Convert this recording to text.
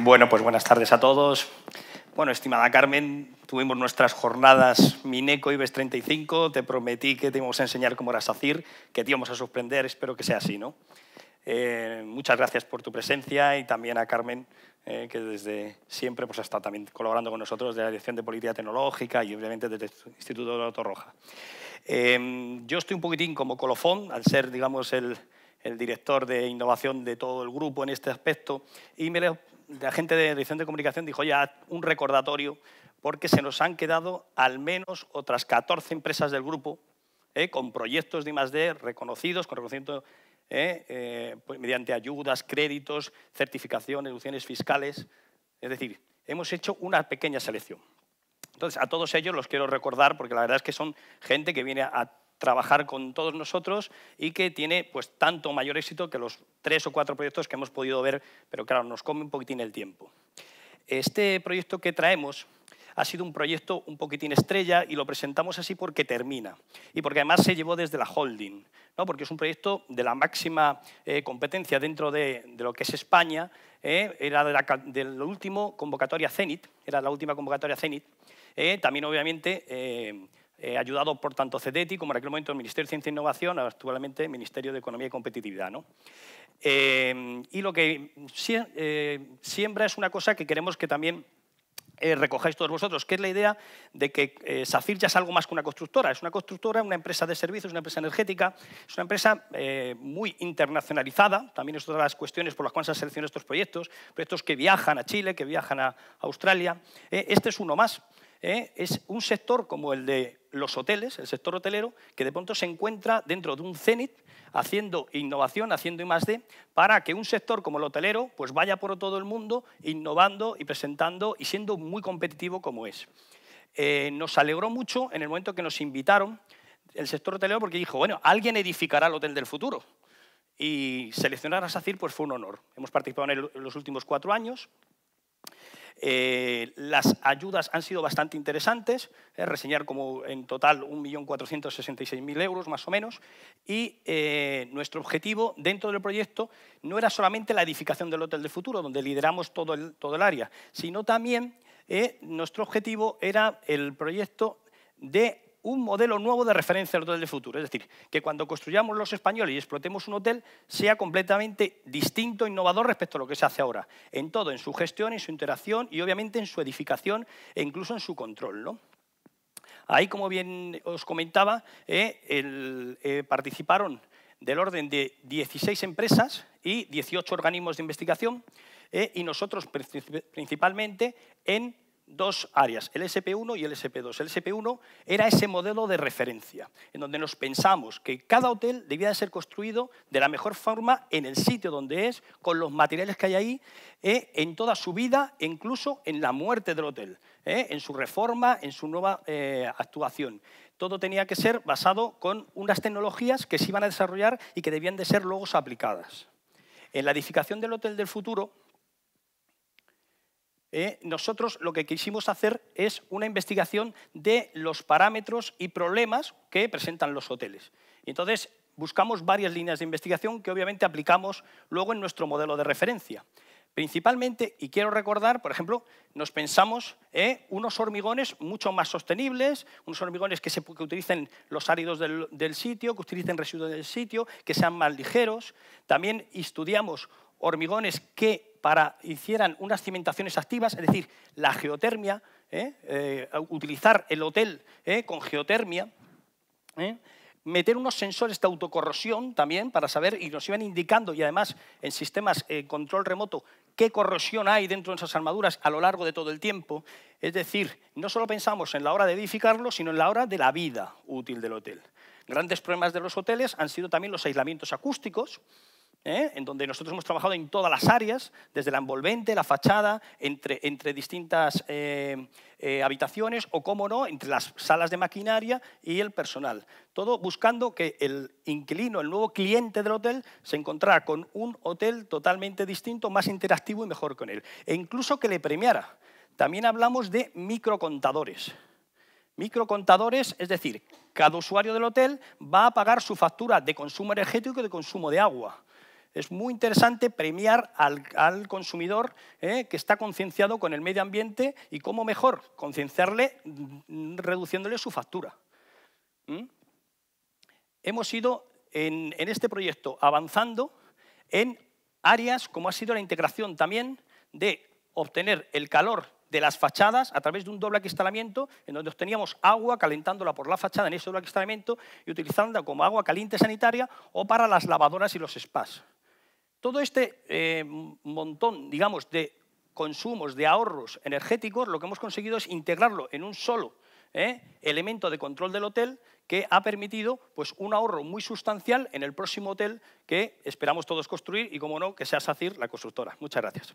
Bueno, pues buenas tardes a todos. Bueno, estimada Carmen, tuvimos nuestras jornadas Mineco y 35. Te prometí que te íbamos a enseñar cómo era SACIR, que te íbamos a sorprender. Espero que sea así, ¿no? Eh, muchas gracias por tu presencia y también a Carmen, eh, que desde siempre pues, ha estado también colaborando con nosotros de la Dirección de Política Tecnológica y obviamente desde el Instituto de la Torroja. Eh, yo estoy un poquitín como colofón, al ser, digamos, el, el director de innovación de todo el grupo en este aspecto, y me la gente de dirección de comunicación dijo, ya un recordatorio, porque se nos han quedado al menos otras 14 empresas del grupo ¿eh? con proyectos de I+.D. reconocidos, con reconocimiento ¿eh? Eh, pues, mediante ayudas, créditos, certificaciones, deducciones fiscales. Es decir, hemos hecho una pequeña selección. Entonces, a todos ellos los quiero recordar porque la verdad es que son gente que viene a trabajar con todos nosotros y que tiene pues tanto mayor éxito que los tres o cuatro proyectos que hemos podido ver, pero claro, nos come un poquitín el tiempo. Este proyecto que traemos ha sido un proyecto un poquitín estrella y lo presentamos así porque termina y porque además se llevó desde la holding, ¿no? porque es un proyecto de la máxima eh, competencia dentro de, lo que es España, ¿eh? era de la, última convocatoria CENIT, era la última convocatoria CENIT, ¿eh? también obviamente eh, ayudado por tanto CEDETI como en aquel momento el Ministerio de Ciencia e Innovación, actualmente el Ministerio de Economía y Competitividad. ¿no? Eh, y lo que eh, siembra es una cosa que queremos que también eh, recojáis todos vosotros, que es la idea de que SAFIR ya es algo más que una constructora. Es una constructora, una empresa de servicios, una empresa energética, es una empresa muy internacionalizada. También es otra de las cuestiones por las cuales se seleccionan estos proyectos. Proyectos que viajan a Chile, que viajan a Australia. este es uno más. ¿eh? es un sector como el de los hoteles, el sector hotelero, que de pronto se encuentra dentro de un cenit haciendo innovación, haciendo I+.D., para que un sector como el hotelero pues vaya por todo el mundo innovando y presentando y siendo muy competitivo como es. Eh, nos alegró mucho en el momento que nos invitaron el sector hotelero porque dijo, bueno, alguien edificará el hotel del futuro. Y seleccionar a SACIR pues, fue un honor. Hemos participado en, en los últimos cuatro años, eh, las ayudas han sido bastante interesantes, eh, reseñar como en total 1.466.000 euros más o menos, y eh, nuestro objetivo dentro del proyecto no era solamente la edificación del Hotel del Futuro, donde lideramos todo el, todo el área, sino también nuestro objetivo era el proyecto de un modelo nuevo de referencia al hotel del futuro. Es decir, que cuando construyamos los españoles y explotemos un hotel, sea completamente distinto, e innovador respecto a lo que se hace ahora. En todo, en su gestión, en su interacción y obviamente en su edificación e incluso en su control. ¿no? Ahí, como bien os comentaba, eh, eh, participaron del orden de 16 empresas y 18 organismos de investigación eh, y nosotros principalmente en dos áreas, el SP1 y el SP2. El SP1 era ese modelo de referencia, en donde nos pensamos que cada hotel debía de ser construido de la mejor forma en el sitio donde es, con los materiales que hay ahí, eh, en toda su vida, incluso en la muerte del hotel, eh, en su reforma, en su nueva eh, actuación. Todo tenía que ser basado con unas tecnologías que se iban a desarrollar y que debían de ser luego aplicadas. En la edificación del hotel del futuro, ¿eh? nosotros lo que quisimos hacer es una investigación de los parámetros y problemas que presentan los hoteles. Y Entonces, buscamos varias líneas de investigación que obviamente aplicamos luego en nuestro modelo de referencia. Principalmente, y quiero recordar, por ejemplo, nos pensamos eh, unos hormigones mucho más sostenibles, unos hormigones que, se, utilicen los áridos del, del sitio, que utilicen residuos del sitio, que sean más ligeros. También estudiamos hormigones que para hicieran unas cimentaciones activas, es decir, la geotermia, ¿eh? Eh, utilizar el hotel ¿eh? con geotermia, meter unos sensores de autocorrosión también para saber, y nos iban indicando, y además en sistemas control remoto, qué corrosión hay dentro de esas armaduras a lo largo de todo el tiempo. Es decir, no solo pensamos en la hora de edificarlo, sino en la hora de la vida útil del hotel. Grandes problemas de los hoteles han sido también los aislamientos acústicos, ¿eh? en donde nosotros hemos trabajado en todas las áreas, desde la envolvente, la fachada, entre, distintas eh, eh, habitaciones o, cómo no, entre las salas de maquinaria y el personal. Todo buscando que el inquilino, el nuevo cliente del hotel, se encontrara con un hotel totalmente distinto, más interactivo y mejor con él. E incluso que le premiara. También hablamos de microcontadores. Microcontadores, es decir, cada usuario del hotel va a pagar su factura de consumo energético y de consumo de agua es muy interesante premiar al, consumidor eh, que está concienciado con el medio ambiente y cómo mejor concienciarle mm, reduciéndole su factura. ¿Mm? Hemos ido en, en este proyecto avanzando en áreas como ha sido la integración también de obtener el calor de las fachadas a través de un doble acristalamiento en donde obteníamos agua calentándola por la fachada en ese doble acristalamiento y utilizándola como agua caliente sanitaria o para las lavadoras y los spas. Todo este eh, montón, digamos, de consumos, de ahorros energéticos, lo que hemos conseguido es integrarlo en un solo ¿eh? elemento de control del hotel que ha permitido pues, un ahorro muy sustancial en el próximo hotel que esperamos todos construir y, como no, que sea SACIR la constructora. Muchas gracias.